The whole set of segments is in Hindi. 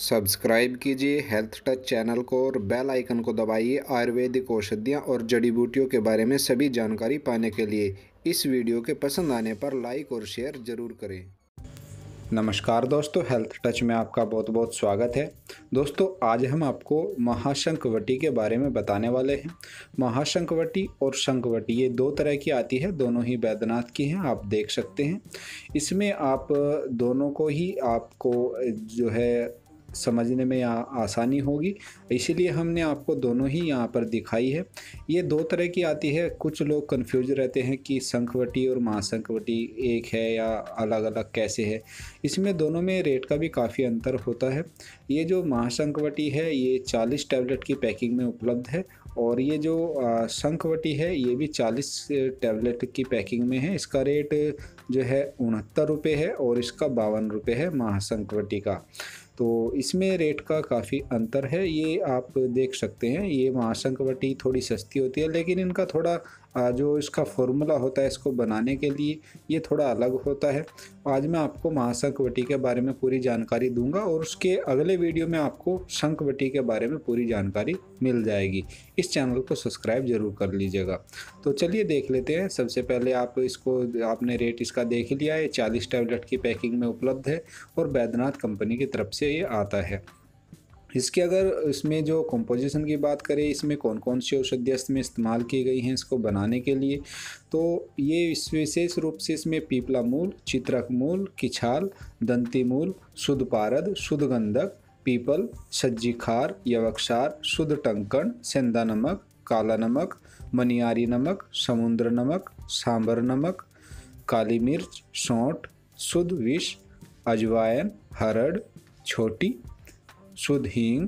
सब्सक्राइब कीजिए हेल्थ टच चैनल को और बेल आइकन को दबाइए आयुर्वेदिक औषधियाँ और जड़ी बूटियों के बारे में सभी जानकारी पाने के लिए इस वीडियो के पसंद आने पर लाइक और शेयर ज़रूर करें नमस्कार दोस्तों हेल्थ टच में आपका बहुत बहुत स्वागत है दोस्तों आज हम आपको महाशंकवटी के बारे में बताने वाले हैं महाशंकवटी और शंकवटी ये दो तरह की आती है दोनों ही बैद्यनाथ की हैं आप देख सकते हैं इसमें आप दोनों को ही आपको जो है समझने में आसानी होगी इसीलिए हमने आपको दोनों ही यहाँ पर दिखाई है ये दो तरह की आती है कुछ लोग कन्फ्यूज रहते हैं कि संखवटी और महासंकवटी एक है या अलग अलग कैसे है इसमें दोनों में रेट का भी काफ़ी अंतर होता है ये जो महासंकवटी है ये 40 टैबलेट की पैकिंग में उपलब्ध है और ये जो शंखवटी है ये भी 40 टैबलेट की पैकिंग में है इसका रेट जो है उनहत्तर रुपये है और इसका बावन रुपये है महासंखवटी का तो इसमें रेट का काफ़ी अंतर है ये आप देख सकते हैं ये महाशंकवटी थोड़ी सस्ती होती है लेकिन इनका थोड़ा जो इसका फॉर्मूला होता है इसको बनाने के लिए ये थोड़ा अलग होता है आज मैं आपको महासंकवटी के बारे में पूरी जानकारी दूंगा और उसके अगले वीडियो में आपको संकवटी के बारे में पूरी जानकारी मिल जाएगी इस चैनल को सब्सक्राइब जरूर कर लीजिएगा तो चलिए देख लेते हैं सबसे पहले आप इसको आपने रेट इसका देख लिया है चालीस टैबलेट की पैकिंग में उपलब्ध है और बैद्यनाथ कंपनी की तरफ से ये आता है इसके अगर इसमें जो कंपोजिशन की बात करें इसमें कौन कौन सी औषधियाँ इसमें इस्तेमाल की गई हैं इसको बनाने के लिए तो ये विशेष रूप से इसमें पीपला मूल चित्रक मूल किछाल दंती मूल शुद्ध पारद शुद्ध गंधक पीपल सज्जी खार यवक्षार शुद्ध टंकण सेंधा नमक काला नमक मनियारी नमक समुद्र नमक सांबर नमक काली मिर्च सौंठ शुद्ध विष अजवाइन हरड़ छोटी शुद्ध हींग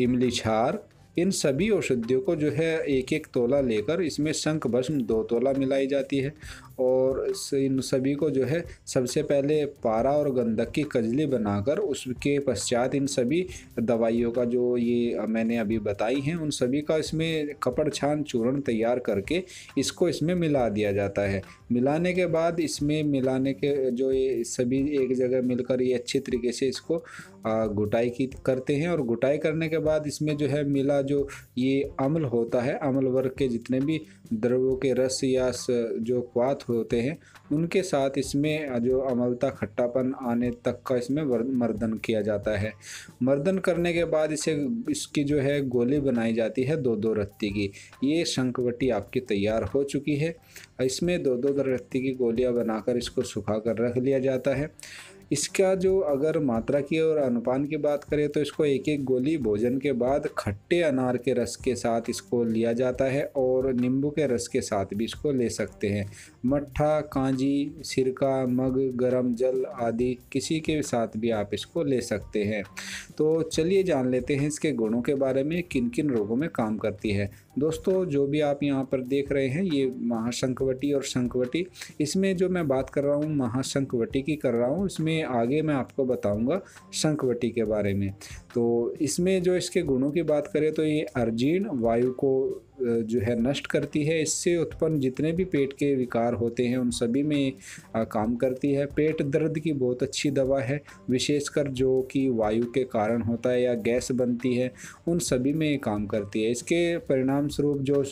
इमली छार इन सभी औषधियों को जो है एक एक तोला लेकर इसमें शंख भस्म दो तोला मिलाई जाती है और इन सभी को जो है सबसे पहले पारा और गंधक की कजली बनाकर उसके पश्चात इन सभी दवाइयों का जो ये मैंने अभी बताई हैं उन सभी का इसमें कपड़ छान चूर्ण तैयार करके इसको इसमें मिला दिया जाता है मिलाने के बाद इसमें मिलाने के जो ये सभी एक जगह मिलकर ये अच्छे तरीके से इसको गुटाई की करते हैं और गुटाई करने के बाद इसमें जो है मिला जो ये अम्ल होता है अम्ल वर्ग के जितने भी द्रव्यों के रस या जो क्वात होते हैं उनके साथ इसमें जो अमलता खट्टापन आने तक का इसमें मर्दन किया जाता है मर्दन करने के बाद इसे इसकी जो है गोली बनाई जाती है दो दो रत्ती की ये शंखवटी आपकी तैयार हो चुकी है इसमें दो दो रत्ती की गोलियाँ बनाकर इसको सुखा कर रख लिया जाता है इसका जो अगर मात्रा की और अनुपान की बात करें तो इसको एक एक गोली भोजन के बाद खट्टे अनार के रस के साथ इसको लिया जाता है और नींबू के रस के साथ भी इसको ले सकते हैं मट्ठा कांजी सिरका मग गरम जल आदि किसी के साथ भी आप इसको ले सकते हैं तो चलिए जान लेते हैं इसके गुणों के बारे में किन किन रोगों में काम करती है दोस्तों जो भी आप यहाँ पर देख रहे हैं ये महाशंकवटी और शंकवटी इसमें जो मैं बात कर रहा हूँ महाशंकवटी की कर रहा हूँ इसमें आगे मैं आपको बताऊंगा शंखवटी के बारे में तो इसमें जो इसके गुणों की बात करें तो ये अर्जीन वायु को जो है नष्ट करती है इससे उत्पन्न जितने भी पेट के विकार होते हैं उन सभी में काम करती है पेट दर्द की बहुत अच्छी दवा है विशेषकर जो कि वायु के कारण होता है या गैस बनती है उन सभी में काम करती है इसके परिणाम स्वरूप जो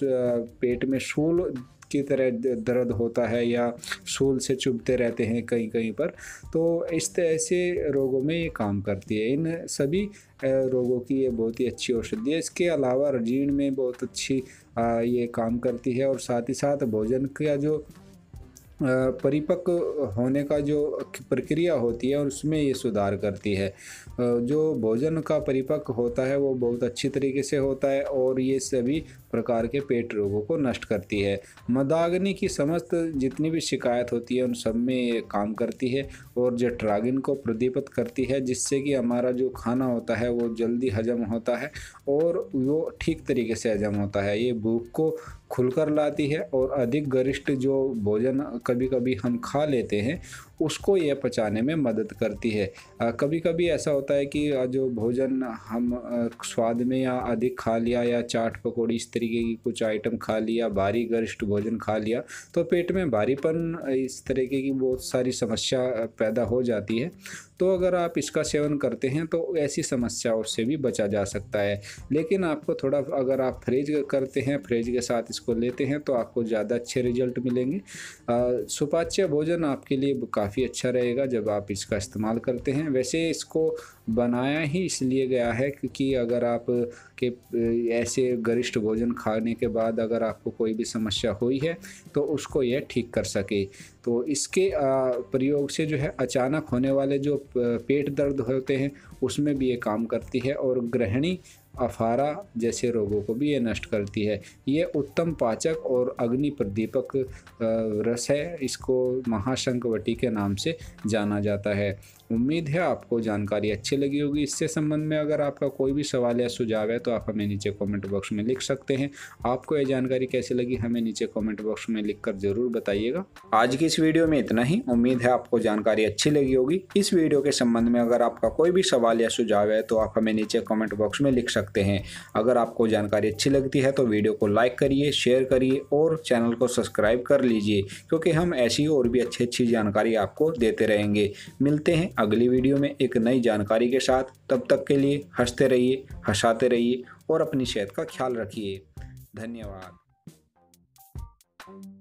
पेट में शूल की तरह दर्द होता है या शूल से चुभते रहते हैं कहीं कहीं पर तो इस तरह से रोगों में ये काम करती है इन सभी रोगों की ये बहुत ही अच्छी औषधि है इसके अलावा रजीण में बहुत अच्छी ये काम करती है और साथ ही साथ भोजन का जो परिपक्व होने का जो प्रक्रिया होती है और उसमें ये सुधार करती है जो भोजन का परिपक्व होता है वो बहुत अच्छी तरीके से होता है और ये सभी प्रकार के पेट रोगों को नष्ट करती है मदाग्नि की समस्त जितनी भी शिकायत होती है उन सब में ये काम करती है और जटरागिन को प्रदीपित करती है जिससे कि हमारा जो खाना होता है वो जल्दी हजम होता है और वो ठीक तरीके से हजम होता है ये भूख को खुलकर लाती है और अधिक गरिष्ठ जो भोजन कभी कभी हम खा लेते हैं उसको यह पचाने में मदद करती है कभी कभी ऐसा होता है कि जो भोजन हम स्वाद में या अधिक खा लिया या चाट पकौड़ी इस तरीके की कुछ आइटम खा लिया भारी गरिष्ठ भोजन खा लिया तो पेट में भारीपन इस तरीके की बहुत सारी समस्या पैदा हो जाती है तो अगर आप इसका सेवन करते हैं तो ऐसी समस्याओं से भी बचा जा सकता है लेकिन आपको थोड़ा अगर आप फ्रिज करते हैं फ्रिज के साथ इसको लेते हैं तो आपको ज़्यादा अच्छे रिजल्ट मिलेंगे सुपाच्य भोजन आपके लिए काफ़ी अच्छा रहेगा जब आप इसका इस्तेमाल करते हैं वैसे इसको बनाया ही इसलिए गया है क्योंकि अगर आप के ऐसे गरिष्ठ भोजन खाने के बाद अगर आपको कोई भी समस्या हुई है तो उसको यह ठीक कर सके तो इसके प्रयोग से जो है अचानक होने वाले जो पेट दर्द होते हैं उसमें भी ये काम करती है और ग्रहणी अफारा जैसे रोगों को भी ये नष्ट करती है ये उत्तम पाचक और अग्नि प्रदीपक रस है इसको महाशंकवटी के नाम से जाना जाता है उम्मीद है आपको जानकारी अच्छी लगी होगी इससे संबंध में अगर आपका कोई भी सवाल या सुझाव है तो आप हमें नीचे कमेंट बॉक्स में लिख सकते हैं आपको यह जानकारी कैसी लगी हमें नीचे कमेंट बॉक्स में लिख कर ज़रूर बताइएगा आज की इस वीडियो में इतना ही उम्मीद है आपको जानकारी अच्छी लगी होगी इस वीडियो के संबंध में अगर आपका कोई भी सवाल या सुझाव है तो आप हमें नीचे कॉमेंट बॉक्स में लिख सकते सकते हैं अगर आपको जानकारी अच्छी लगती है तो वीडियो को लाइक करिए शेयर करिए और चैनल को सब्सक्राइब कर लीजिए क्योंकि हम ऐसी और भी अच्छी अच्छी जानकारी आपको देते रहेंगे मिलते हैं अगली वीडियो में एक नई जानकारी के साथ तब तक के लिए हंसते रहिए हंसाते रहिए और अपनी सेहत का ख्याल रखिए धन्यवाद